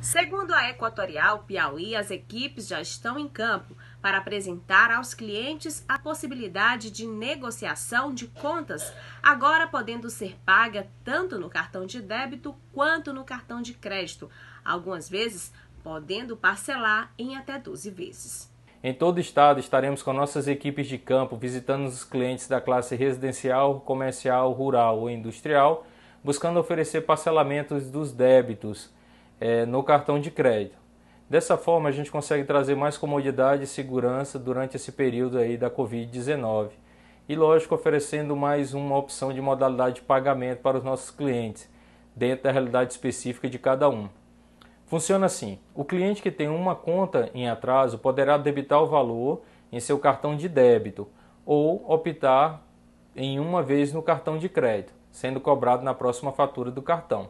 Segundo a Equatorial Piauí, as equipes já estão em campo para apresentar aos clientes a possibilidade de negociação de contas, agora podendo ser paga tanto no cartão de débito quanto no cartão de crédito, algumas vezes podendo parcelar em até 12 vezes. Em todo o estado estaremos com nossas equipes de campo visitando os clientes da classe residencial, comercial, rural ou industrial, buscando oferecer parcelamentos dos débitos é, no cartão de crédito. Dessa forma, a gente consegue trazer mais comodidade e segurança durante esse período aí da Covid-19. E, lógico, oferecendo mais uma opção de modalidade de pagamento para os nossos clientes, dentro da realidade específica de cada um. Funciona assim: o cliente que tem uma conta em atraso poderá debitar o valor em seu cartão de débito ou optar em uma vez no cartão de crédito, sendo cobrado na próxima fatura do cartão.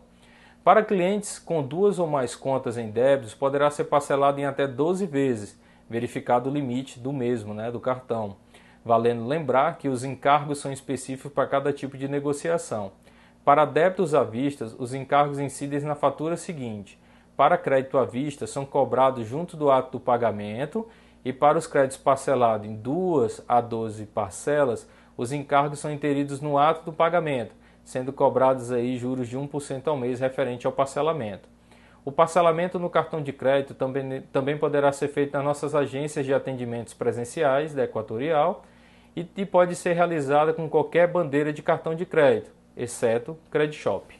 Para clientes com duas ou mais contas em débitos, poderá ser parcelado em até 12 vezes, verificado o limite do mesmo, né, do cartão. Valendo lembrar que os encargos são específicos para cada tipo de negociação. Para débitos à vista, os encargos incidem na fatura seguinte. Para crédito à vista, são cobrados junto do ato do pagamento e para os créditos parcelados em duas a 12 parcelas, os encargos são interidos no ato do pagamento sendo cobrados aí juros de 1% ao mês referente ao parcelamento. O parcelamento no cartão de crédito também, também poderá ser feito nas nossas agências de atendimentos presenciais da Equatorial e, e pode ser realizada com qualquer bandeira de cartão de crédito, exceto Credit Shop.